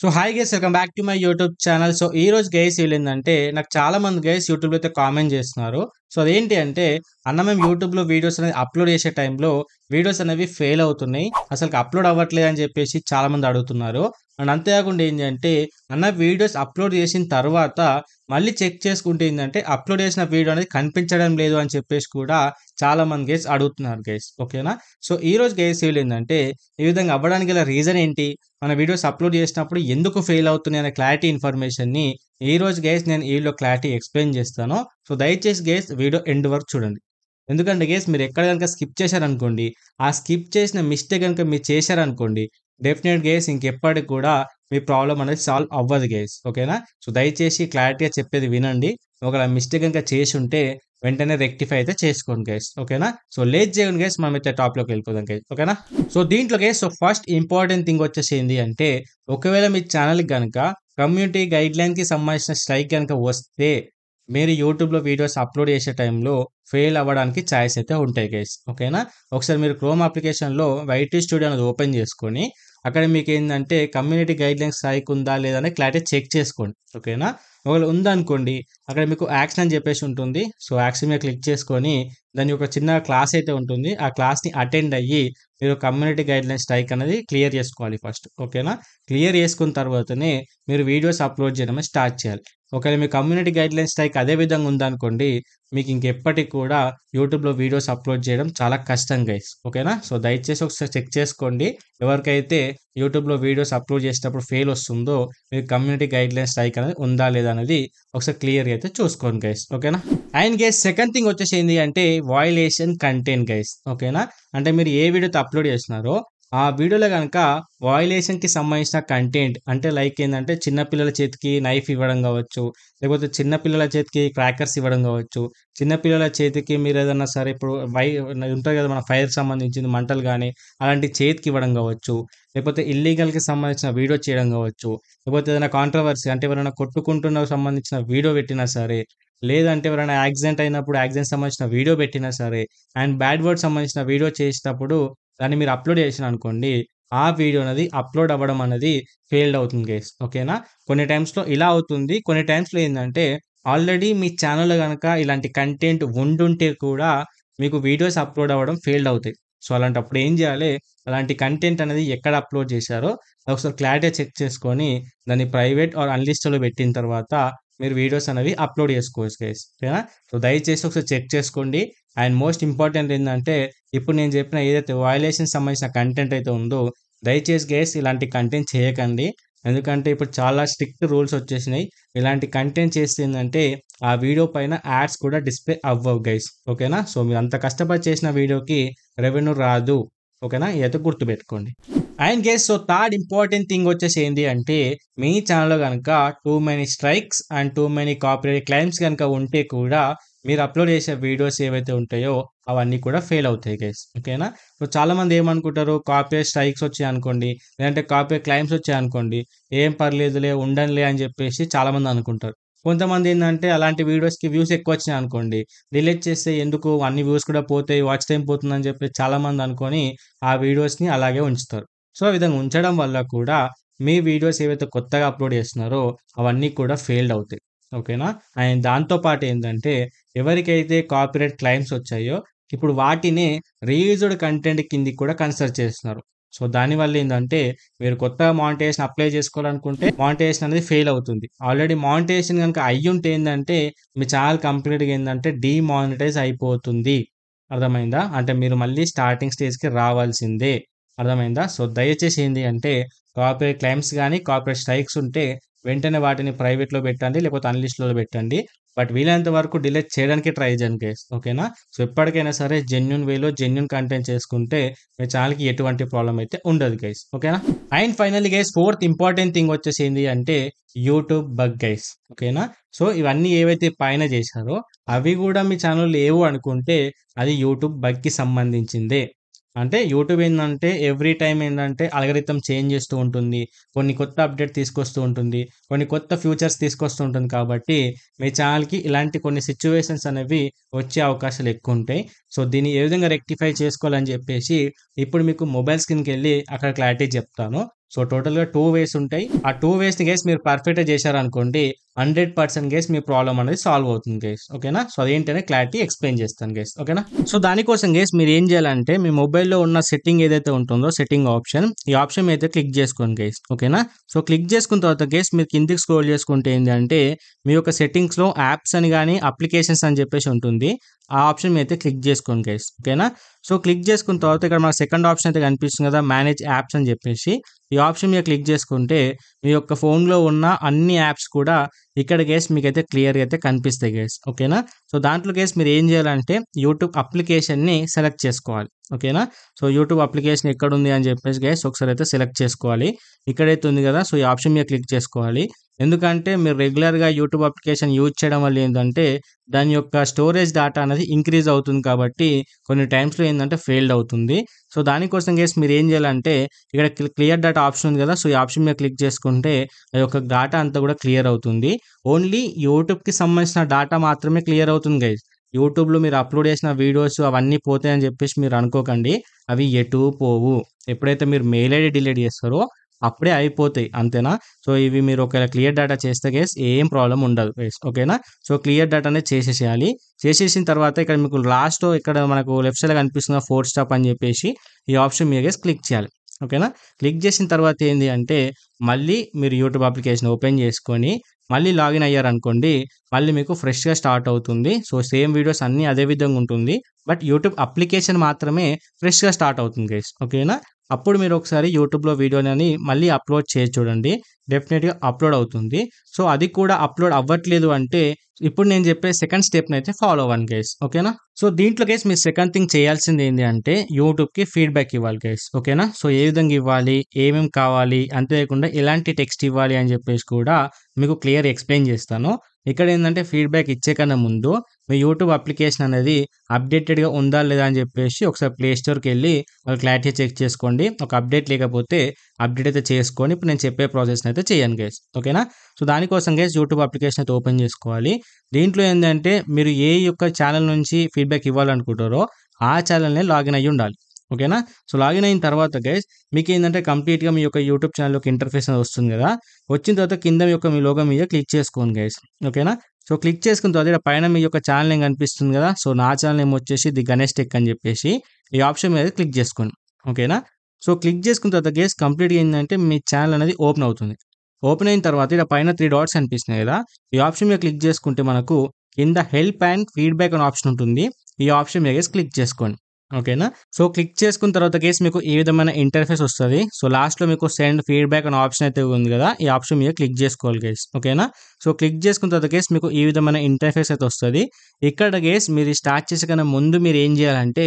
So hi guys welcome back to my YouTube channel so ఈ రోజు guys ఏంటంటే నాకు చాలా మంది గైస్ యూట్యూబ్లో అయితే కామెంట్ చేస్తున్నారు సో అదేంటి అంటే అన్న మేము యూట్యూబ్లో వీడియోస్ అనేది అప్లోడ్ చేసే టైంలో వీడియోస్ అనేవి ఫెయిల్ అవుతున్నాయి అసలు అప్లోడ్ అవ్వట్లేదు అని చెప్పేసి చాలా మంది అడుగుతున్నారు అండ్ అంతేకాకుండా ఏంటంటే అన్న వీడియోస్ అప్లోడ్ చేసిన తర్వాత మళ్ళీ చెక్ చేసుకుంటే ఏంటంటే అప్లోడ్ చేసిన వీడియో అనేది కనిపించడం లేదు అని చెప్పేసి కూడా చాలా మంది గేస్ అడుగుతున్నారు గేస్ ఓకేనా సో ఈ రోజు గేస్ ఫెయిల్ ఏంటంటే ఈ విధంగా అవ్వడానికి గల రీజన్ ఏంటి మన వీడియోస్ అప్లోడ్ చేసినప్పుడు ఎందుకు ఫెయిల్ అవుతున్నాయి అనే క్లారిటీ ఇన్ఫర్మేషన్ని ఈ రోజు గేస్ నేను ఈ వీడియో క్లారిటీ ఎక్స్ప్లెయిన్ చేస్తాను సో దయచేసి గేస్ వీడియో ఎండ్ వరకు చూడండి ఎందుకంటే గేస్ మీరు ఎక్కడ కనుక స్కిప్ చేశారనుకోండి ఆ స్కిప్ చేసిన మిస్టేక్ కనుక మీరు చేశారనుకోండి డెఫినెట్ గేస్ ఇంకెప్పటికి కూడా మీ ప్రాబ్లం అనేది సాల్వ్ అవ్వదు గేస్ ఓకేనా సో దయచేసి క్లారిటీగా చెప్పేది వినండి ఒకవేళ మిస్టేక్ కనుక చేసి ఉంటే వెంటనే రెక్టిఫై అయితే చేసుకోండి గేస్ ఓకేనా సో లేట్ చేయండి గైస్ మనం అయితే టాప్లోకి వెళ్ళిపోదాం గేస్ ఓకేనా సో దీంట్లో guys so first important thing వచ్చేసి ఏంటి అంటే ఒకవేళ మీ ఛానల్కి కనుక కమ్యూనిటీ గైడ్లైన్కి సంబంధించిన స్ట్రైక్ కనుక వస్తే మీరు యూట్యూబ్లో వీడియోస్ అప్లోడ్ చేసే టైంలో ఫెయిల్ అవ్వడానికి ఛాయిస్ అయితే ఉంటాయి గేస్ ఓకేనా ఒకసారి మీరు క్రోమ్ అప్లికేషన్లో వైటీ స్టూడియో అనేది ఓపెన్ చేసుకొని అక్కడ మీకు ఏంటంటే కమ్యూనిటీ గైడ్లైన్స్ స్థాయికి ఉందా లేదనే క్లారిటీ చెక్ చేసుకోండి ఓకేనా ఒకవేళ ఉందనుకోండి అక్కడ మీకు యాక్షన్ అని చెప్పేసి ఉంటుంది సో యాక్షన్ మీద క్లిక్ చేసుకొని దాని యొక్క చిన్న క్లాస్ అయితే ఉంటుంది ఆ క్లాస్ని అటెండ్ అయ్యి మీరు కమ్యూనిటీ గైడ్లైన్ స్ట్రైక్ అనేది క్లియర్ చేసుకోవాలి ఫస్ట్ ఓకేనా క్లియర్ చేసుకున్న తర్వాతనే మీరు వీడియోస్ అప్లోడ్ చేయడమే స్టార్ట్ చేయాలి ఒకవేళ మీ కమ్యూనిటీ గైడ్లైన్ స్ట్రైక్ అదే విధంగా ఉందనుకోండి మీకు ఇంకెప్పటికి కూడా యూట్యూబ్లో వీడియోస్ అప్లోడ్ చేయడం చాలా కష్టం గైస్ ఓకేనా సో దయచేసి ఒకసారి చెక్ చేసుకోండి ఎవరికైతే యూట్యూబ్లో వీడియోస్ అప్లోడ్ చేసేటప్పుడు ఫెయిల్ వస్తుందో మీ కమ్యూనిటీ గైడ్లైన్ స్ట్రైక్ అనేది ఉందా లేదా అనేది ఒకసారి క్లియర్గా అయితే చూసుకోండి గైస్ ఓకేనా అండ్ గైస్ సెకండ్ థింగ్ వచ్చేసి ఏంటి అంటే వాయిలేషన్ కంటెంట్ గైస్ ఓకేనా అంటే మీరు ఏ వీడియోతో అప్లోడ్ చేస్తున్నారో ఆ వీడియోలో కనుక వాయిలేషన్కి సంబంధించిన కంటెంట్ అంటే లైక్ ఏంటంటే చిన్నపిల్లల చేతికి నైఫ్ ఇవ్వడం కావచ్చు లేకపోతే చిన్నపిల్లల చేతికి క్రాకర్స్ ఇవ్వడం కావచ్చు చిన్నపిల్లల చేతికి మీరు ఏదన్నా సరే ఇప్పుడు వై ఉంటుంది కదా మన ఫైర్ సంబంధించింది మంటలు కానీ అలాంటి చేతికి ఇవ్వడం కావచ్చు లేకపోతే ఇల్లీగల్కి సంబంధించిన వీడియో చేయడం కావచ్చు లేకపోతే ఏదైనా కాంట్రవర్సీ అంటే ఎవరైనా కొట్టుకుంటున్న సంబంధించిన వీడియో పెట్టినా సరే లేదంటే ఎవరైనా యాక్సిడెంట్ అయినప్పుడు యాక్సిడెంట్ సంబంధించిన వీడియో పెట్టినా సరే అండ్ బ్యాడ్ వర్డ్ సంబంధించిన వీడియో చేసినప్పుడు దాన్ని మీరు అప్లోడ్ చేసిన అనుకోండి ఆ వీడియో అనేది అప్లోడ్ అవ్వడం అనేది ఫెయిల్డ్ అవుతుంది గేస్ ఓకేనా కొన్ని టైమ్స్లో ఇలా అవుతుంది కొన్ని టైమ్స్లో ఏంటంటే ఆల్రెడీ మీ ఛానల్లో కనుక ఇలాంటి కంటెంట్ ఉండుంటే కూడా మీకు వీడియోస్ అప్లోడ్ అవ్వడం ఫెయిల్డ్ అవుతాయి సో అలాంటప్పుడు ఏం చేయాలి అలాంటి కంటెంట్ అనేది ఎక్కడ అప్లోడ్ చేశారో ఒకసారి క్లారిటీ చెక్ చేసుకొని దాన్ని ప్రైవేట్ ఆర్ అన్లిస్ట్లో పెట్టిన తర్వాత మీరు వీడియోస్ అనేవి అప్లోడ్ చేసుకోవచ్చు గైస్ ఓకేనా సో దయచేసి ఒకసారి చెక్ చేసుకోండి అండ్ మోస్ట్ ఇంపార్టెంట్ ఏంటంటే ఇప్పుడు నేను చెప్పిన ఏదైతే వయలేషన్ సంబంధించిన కంటెంట్ అయితే ఉందో దయచేసి గైస్ ఇలాంటి కంటెంట్ చేయకండి ఎందుకంటే ఇప్పుడు చాలా స్ట్రిక్ట్ రూల్స్ వచ్చేసినాయి ఇలాంటి కంటెంట్ చేసిందంటే ఆ వీడియో పైన యాడ్స్ కూడా డిస్ప్లే అవ్వవు గైస్ ఓకేనా సో మీరు అంత కష్టపడి చేసిన వీడియోకి రెవెన్యూ రాదు ఓకేనా ఇదైతే గుర్తుపెట్టుకోండి and guys so third important thing వచ్చేసి ఏంటి అంటే మీ ఛానల్లో కనుక too many strikes and too many copyright claims కనుక ఉంటే కూడా మీరు అప్లోడ్ చేసే వీడియోస్ ఏవైతే ఉంటాయో అవన్నీ కూడా ఫెయిల్ అవుతాయి గైస్ ఓకేనా సో చాలామంది ఏమనుకుంటారు కాపీ స్ట్రైక్స్ వచ్చాయి అనుకోండి లేదంటే కాపీ క్లైమ్స్ వచ్చాయి అనుకోండి ఏం పర్లేదులే ఉండనులే అని చెప్పేసి చాలామంది అనుకుంటారు కొంతమంది ఏంటంటే అలాంటి వీడియోస్కి వ్యూస్ ఎక్కువ వచ్చినాయి అనుకోండి రిలేట్ చేస్తే ఎందుకు అన్ని వ్యూస్ కూడా పోతాయి వాచ్ టైం పోతుందని చెప్పి చాలామంది అనుకొని ఆ వీడియోస్ని అలాగే ఉంచుతారు సో ఆ విధంగా ఉంచడం వల్ల కూడా మీ వీడియోస్ ఏవైతే కొత్తగా అప్లోడ్ చేస్తున్నారో అవన్నీ కూడా ఫెయిల్డ్ అవుతాయి ఓకేనా అండ్ దాంతోపాటు ఏంటంటే ఎవరికైతే కాపీరైట్ క్లైమ్స్ వచ్చాయో ఇప్పుడు వాటినే రీయూజ్డ్ కంటెంట్ కింది కూడా కన్సిడర్ చేస్తున్నారు సో దానివల్ల ఏంటంటే మీరు కొత్తగా మానిటైజేషన్ అప్లై చేసుకోవాలనుకుంటే మానిటైజేషన్ అనేది ఫెయిల్ అవుతుంది ఆల్రెడీ మానిటైజేషన్ కనుక అయ్యి ఉంటే ఏంటంటే మీ ఛానల్ కంప్లీట్గా ఏంటంటే డీమానిటైజ్ అయిపోతుంది అర్థమైందా అంటే మీరు మళ్ళీ స్టార్టింగ్ స్టేజ్కి రావాల్సిందే అర్థమైందా సో దయచేసి ఏంటి అంటే కాపరేట్ క్లైమ్స్ కానీ కార్పొరేట్ స్ట్రైక్స్ ఉంటే వెంటనే వాటిని ప్రైవేట్లో పెట్టండి లేకపోతే అన్లిస్ట్లో పెట్టండి బట్ వీలైనంత వరకు డిలే చేయడానికి ట్రై చేయండి గైస్ ఓకేనా సో ఎప్పటికైనా సరే జెన్యున్ వేలో జెన్యున్ కంటెంట్ చేసుకుంటే మీ ఛానల్కి ఎటువంటి ప్రాబ్లం అయితే ఉండదు గైస్ ఓకేనా and finally guys fourth important thing వచ్చేసింది అంటే యూట్యూబ్ బగ్ గైస్ ఓకేనా సో ఇవన్నీ ఏవైతే పైన చేశారో అవి కూడా మీ ఛానల్ లేవు అనుకుంటే అది యూట్యూబ్ బగ్కి సంబంధించిందే అంటే యూట్యూబ్ ఏంటంటే ఎవ్రీ టైమ్ ఏంటంటే అలగరితం చేంజ్ చేస్తూ ఉంటుంది. కొన్ని కొత్త అప్‌డేట్ తీసుకొస్తూ ఉంటుంది. కొన్ని కొత్త ఫ్యూచర్స్ తీసుకొస్తూ ఉంటుంది కాబట్టి, మీ ఛానల్కి ఇలాంటి కొన్ని సిచ్యువేషన్స్ అనేవి వచ్చే అవకాశాలు ఎక్కువ ఉంటాయి సో, దీన్ని ఏ విధంగా రెక్టిఫై చేసుకోవాలని చెప్పేసి, ఇప్పుడు మీకు మొబైల్ స్క్రీన్కి వెళ్ళి అక్కడ క్లారిటీ చెప్తాను. సో, టోటల్‌గా టూ వేస్ ఉంటాయి. ఆ టూ వేస్‌ని గేస్ మీరు పర్ఫెక్ట్‌గా చేశారనుకోండి హండ్రెడ్ పర్సెంట్ గేస్ మీ ప్రాబ్లం అనేది సాల్వ్ అవుతుంది గేస్ ఓకేనా సో అదేంటనే క్లారిటీ ఎక్స్ప్లెయిన్ చేస్తాను గేస్ ఓకేనా సో దానికోసం గేస్ మీరు ఏం చేయాలంటే మీ మొబైల్లో ఉన్న సెట్టింగ్ ఏదైతే ఉంటుందో సెట్టింగ్ ఆప్షన్ ఈ ఆప్షన్ అయితే క్లిక్ చేసుకోండి గేస్ ఓకేనా సో క్లిక్ చేసుకున్న తర్వాత గేస్ మీరు కిందికి స్క్రోల్ చేసుకుంటే ఏంటంటే మీ యొక్క సెట్టింగ్స్లో యాప్స్ అని కానీ అప్లికేషన్స్ అని చెప్పేసి ఉంటుంది ఆ ఆప్షన్ మీద అయితే క్లిక్ చేసుకోండి గేస్ ఓకేనా సో క్లిక్ చేసుకున్న తర్వాత ఇక్కడ మన సెకండ్ ఆప్షన్ అయితే కనిపిస్తుంది కదా మేనేజ్ యాప్స్ అని చెప్పేసి ఈ ఆప్షన్ మీద క్లిక్ చేసుకుంటే మీ యొక్క ఫోన్లో ఉన్న అన్ని యాప్స్ కూడా ఇక్కడ గేస్ మీకైతే క్లియర్గా అయితే కనిపిస్తాయి గేస్ ఓకేనా సో దాంట్లో గేస్ మీరు ఏం చేయాలంటే యూట్యూబ్ అప్లికేషన్ని సెలెక్ట్ చేసుకోవాలి ఓకేనా సో యూట్యూబ్ అప్లికేషన్ ఎక్కడ ఉంది అని చెప్పేసి గేస్ ఒకసారి అయితే సెలెక్ట్ చేసుకోవాలి ఇక్కడైతే ఉంది కదా సో ఈ ఆప్షన్ మీద క్లిక్ చేసుకోవాలి ఎందుకంటే మీరు రెగ్యులర్గా యూట్యూబ్ అప్లికేషన్ యూజ్ చేయడం వల్ల ఏంటంటే దాని యొక్క స్టోరేజ్ డేటా అనేది ఇంక్రీజ్ అవుతుంది కాబట్టి కొన్ని టైమ్స్లో ఏంటంటే ఫెయిల్డ్ అవుతుంది సో దానికోసం కేసు మీరు ఏం చేయాలంటే ఇక్కడ క్లియర్ డాటా ఆప్షన్ ఉంది కదా సో ఈ ఆప్షన్ మీద క్లిక్ చేసుకుంటే అది యొక్క డాటా అంతా కూడా క్లియర్ అవుతుంది ఓన్లీ యూట్యూబ్కి సంబంధించిన డాటా మాత్రమే క్లియర్ అవుతుంది గైజ్ యూట్యూబ్లో మీరు అప్లోడ్ చేసిన వీడియోస్ అవన్నీ పోతాయని చెప్పేసి మీరు అనుకోకండి అవి ఎటు పోవు ఎప్పుడైతే మీరు మెయిల్ ఐడి డిలీట్ చేస్తారో అప్పుడే అయిపోతాయి అంతేనా సో ఇవి మీరు ఒకవేళ క్లియర్ డేటా చేస్తే గేస్ ఏం ప్రాబ్లం ఉండదు ఓకేనా సో క్లియర్ డేటా అనేది చేసేసేయాలి చేసేసిన తర్వాత ఇక్కడ మీకు లాస్ట్ ఇక్కడ మనకు లెఫ్ట్ సైడ్ కనిపిస్తున్న ఫోర్ స్టాప్ అని చెప్పేసి ఈ ఆప్షన్ మీద గేస్ క్లిక్ చేయాలి ఓకేనా క్లిక్ చేసిన తర్వాత ఏంటి అంటే మళ్ళీ మీరు యూట్యూబ్ అప్లికేషన్ ఓపెన్ చేసుకొని మళ్ళీ లాగిన్ అయ్యారనుకోండి మళ్ళీ మీకు ఫ్రెష్గా స్టార్ట్ అవుతుంది సో సేమ్ వీడియోస్ అన్నీ అదే విధంగా ఉంటుంది బట్ యూట్యూబ్ అప్లికేషన్ మాత్రమే ఫ్రెష్గా స్టార్ట్ అవుతుంది గైస్ ఓకేనా అప్పుడు మీరు ఒకసారి యూట్యూబ్లో వీడియోని మళ్ళీ అప్లోడ్ చేసి చూడండి డెఫినెట్గా అప్లోడ్ అవుతుంది సో అది కూడా అప్లోడ్ అవ్వట్లేదు అంటే ఇప్పుడు నేను చెప్పే సెకండ్ స్టెప్ని అయితే ఫాలో అవ్వండి గైస్ ఓకేనా సో దీంట్లో గైస్ మీరు సెకండ్ థింగ్ చేయాల్సింది ఏంటి అంటే యూట్యూబ్కి ఫీడ్బ్యాక్ ఇవ్వాలి గైస్ ఓకేనా సో ఏ విధంగా ఇవ్వాలి ఏమేమి కావాలి అంతేకాకుండా ఎలాంటి టెక్స్ట్ ఇవ్వాలి అని చెప్పేసి కూడా మీకు క్లియర్ ఎక్స్ప్లెయిన్ చేస్తాను ఇక్కడ ఏంటంటే ఫీడ్బ్యాక్ ఇచ్చే కన్నా ముందు మీ యూట్యూబ్ అప్లికేషన్ అనేది అప్డేటెడ్గా ఉందా లేదా అని చెప్పేసి ఒకసారి ప్లే స్టోర్కి వెళ్ళి వాళ్ళు క్లారిటీ చెక్ చేసుకోండి ఒక అప్డేట్ లేకపోతే అప్డేట్ అయితే చేసుకొని ఇప్పుడు నేను చెప్పే ప్రాసెస్ని అయితే చేయండి గైస్ ఓకేనా సో దానికోసం గైస్ యూట్యూబ్ అప్లికేషన్ అయితే ఓపెన్ చేసుకోవాలి దీంట్లో ఏంటంటే మీరు ఏ యొక్క ఛానల్ నుంచి ఫీడ్బ్యాక్ ఇవ్వాలనుకుంటారో ఆ ఛానల్నే లాగిన్ అయ్యి ఉండాలి ఓకేనా సో లాగిన్ అయిన తర్వాత గైస్ మీకు ఏంటంటే కంప్లీట్గా మీ యొక్క యూట్యూబ్ ఛానల్ యొక్క ఇంటర్ఫేస్ అనేది వస్తుంది కదా వచ్చిన తర్వాత కింద యొక్క మీ లోగో మీద క్లిక్ చేసుకోండి గైస్ ఓకేనా సో క్లిక్ చేసుకున్న తర్వాత పైన మీ యొక్క ఛానల్ ఏం కనిపిస్తుంది కదా సో నా ఛానల్ నేమ్ వచ్చేసి ది గణేష్ టెక్ అని చెప్పేసి ఈ ఆప్షన్ మీద క్లిక్ చేసుకోండి ఓకేనా సో క్లిక్ చేసుకున్న తర్వాత గేస్ కంప్లీట్ ఏంటంటే మీ ఛానల్ అనేది ఓపెన్ అవుతుంది ఓపెన్ అయిన తర్వాత ఇక్కడ పైన త్రీ డాట్స్ కనిపిస్తున్నాయి కదా ఈ ఆప్షన్ మీద క్లిక్ చేసుకుంటే మనకు కింద హెల్ప్ అండ్ ఫీడ్బ్యాక్ అనే ఆప్షన్ ఉంటుంది ఈ ఆప్షన్ మీద క్లిక్ చేసుకోండి ఓకేనా సో క్లిక్ చేసుకున్న తర్వాత కేసు మీకు ఈ విధమైన ఇంటర్ఫేస్ వస్తుంది సో లాస్ట్లో మీకు సెండ్ ఫీడ్బ్యాక్ అనే ఆప్షన్ అయితే ఉంది కదా ఈ ఆప్షన్ మీద క్లిక్ చేసుకోవాలి కేస్ ఓకేనా సో క్లిక్ చేసుకున్న తర్వాత కేసు మీకు ఈ విధమైన ఇంటర్ఫేస్ అయితే వస్తుంది ఇక్కడ కేస్ మీరు స్టార్ట్ చేసే ముందు మీరు ఏం చేయాలంటే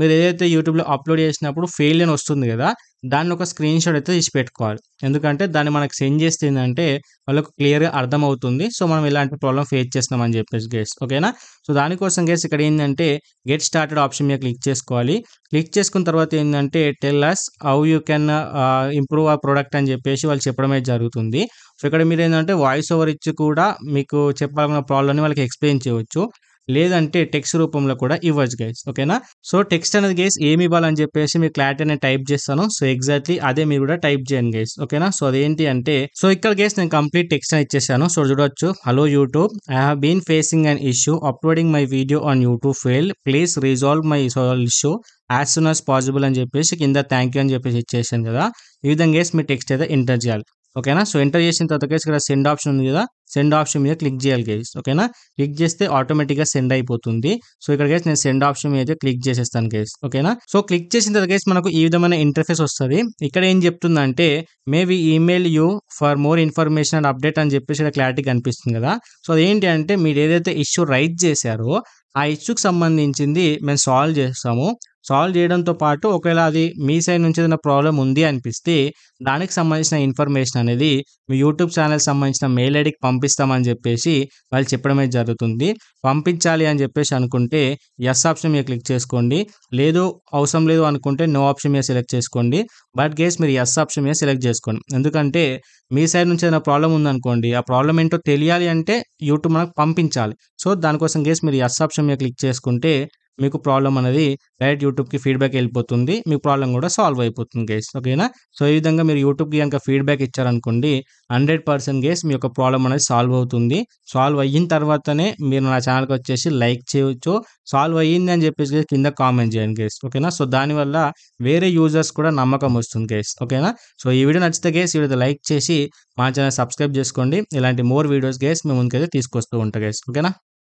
మీరు ఏదైతే యూట్యూబ్లో అప్లోడ్ చేసినప్పుడు ఫెయిల్ అని వస్తుంది కదా దాన్ని ఒక స్క్రీన్ షాట్ అయితే తీసి పెట్టుకోవాలి ఎందుకంటే దాన్ని మనకు సెండ్ చేస్తే ఏంటంటే వాళ్ళకు క్లియర్గా అర్థమవుతుంది సో మనం ఇలాంటి ప్రాబ్లం ఫేస్ అని చెప్పేసి గేట్స్ ఓకేనా సో దానికోసం గేట్స్ ఇక్కడ ఏంటంటే గెట్ స్టార్టెడ్ ఆప్షన్ మీద క్లిక్ చేసుకోవాలి క్లిక్ చేసుకున్న తర్వాత ఏంటంటే tell us how you can improve a product అని చెప్పేసి వాళ్ళు చెప్పడమే జరుగుతుంది సో ఇక్కడ మీరు ఏంటంటే వాయిస్ ఓవర్ ఇచ్చి కూడా మీకు చెప్పాలన్న ప్రాబ్లమ్ని వాళ్ళకి ఎక్స్ప్లెయిన్ చేయవచ్చు లేదంటే టెక్స్ట్ రూపంలో కూడా ఇవ్వచ్చు గైస్ ఓకేనా సో టెక్స్ట్ అనేది గైస్ ఏమి ఇవ్వాలని చెప్పేసి మీరు క్లారిటీ అనేది టైప్ చేస్తాను సో ఎగ్జాక్ట్లీ అదే మీరు కూడా టైప్ చేయండి గైస్ ఓకేనా సో అదేంటి అంటే సో ఇక్కడ గైస్ నేను కంప్లీట్ టెక్స్ట్ అని ఇచ్చేసాను సో చూడొచ్చు hello YouTube I have been facing an issue uploading my video on YouTube fail please resolve my issue as soon as possible అని చెప్పేసి కింద థ్యాంక్ యూ అని చెప్పేసి ఇచ్చేసాను కదా ఈ విధంగా మీ టెక్స్ట్ అయితే ఎంటర్ చేయాలి ఓకేనా సో ఎంటర్ చేసిన తర్వాత కేసు ఇక్కడ సెండ్ ఆప్షన్ ఉంది కదా సెండ్ ఆప్షన్ మీద క్లిక్ చేయాలి గైస్ ఓకేనా క్లిక్ చేస్తే ఆటోమేటిక్గా సెండ్ అయిపోతుంది సో ఇక్కడ గైస్ నేను సెండ్ ఆప్షన్ మీద అయితే క్లిక్ చేసేస్తాను గైస్ ఓకేనా సో క్లిక్ చేసిన తర్వాత గైస్ మనకు ఈ విధమైన ఇంటర్ఫేస్ వస్తుంది ఇక్కడ ఏం చెప్తుందంటే maybe email you for more information and update అని చెప్పేసి ఇక్కడ క్లారిటీగా అనిపిస్తుంది కదా సో అదేంటి అంటే మీరు ఏదైతే ఇష్యూ రైట్ చేశారో ఆ ఇష్యూకి సంబంధించింది మేము సాల్వ్ చేస్తాము సాల్వ్ చేయడంతో పాటు ఒకవేళ అది మీ సైడ్ నుంచి ఏదైనా ప్రాబ్లం ఉంది అనిపిస్తే దానికి సంబంధించిన ఇన్ఫర్మేషన్ అనేది మీ యూట్యూబ్ ఛానల్ సంబంధించిన మెయిల్ ఐడికి పంపిస్తామని చెప్పేసి వాళ్ళు చెప్పడమే జరుగుతుంది పంపించాలి అని చెప్పేసి అనుకుంటే ఎస్ ఆప్షన్ మీద క్లిక్ చేసుకోండి లేదు అవసరం లేదు అనుకుంటే నో ఆప్షన్ మీద సెలెక్ట్ చేసుకోండి బట్ గేస్ మీరు ఎస్ ఆప్షన్ మీద సెలెక్ట్ చేసుకోండి ఎందుకంటే మీ సైడ్ నుంచి ఏదైనా ప్రాబ్లం ఉందనుకోండి ఆ ప్రాబ్లం ఏంటో తెలియాలి అంటే యూట్యూబ్ మనకు పంపించాలి సో దానికోసం గేస్ మీరు ఎస్ ఆప్షన్ మీద క్లిక్ చేసుకుంటే మీకు ప్రాబ్లం అనేది డైరెక్ట్ యూట్యూబ్కి ఫీడ్బ్యాక్ వెళ్ళిపోతుంది మీకు ప్రాబ్లం కూడా సాల్వ్ అయిపోతుంది గేస్ ఓకేనా సో ఈ విధంగా మీరు యూట్యూబ్కి కనుక ఫీడ్బ్యాక్ ఇచ్చారనుకోండి హండ్రెడ్ పర్సెంట్ గేస్ మీ యొక్క ప్రాబ్లం అనేది సాల్వ్ అవుతుంది సాల్వ్ అయిన తర్వాతనే మీరు నా ఛానల్కి వచ్చేసి లైక్ చేయవచ్చు సాల్వ్ అయ్యింది అని చెప్పేసి కింద కామెంట్ చేయండి గేస్ ఓకేనా సో దానివల్ల వేరే యూజర్స్ కూడా నమ్మకం వస్తుంది గేస్ ఓకేనా సో ఈ వీడియో నచ్చితే గేస్ ఈ వీడియో లైక్ చేసి మా ఛానల్ సబ్స్క్రైబ్ చేసుకోండి ఇలాంటి మోర్ వీడియోస్ గేస్ మేము ముందుకైతే తీసుకొస్తూ ఉంటాం గేస్ ఓకేనా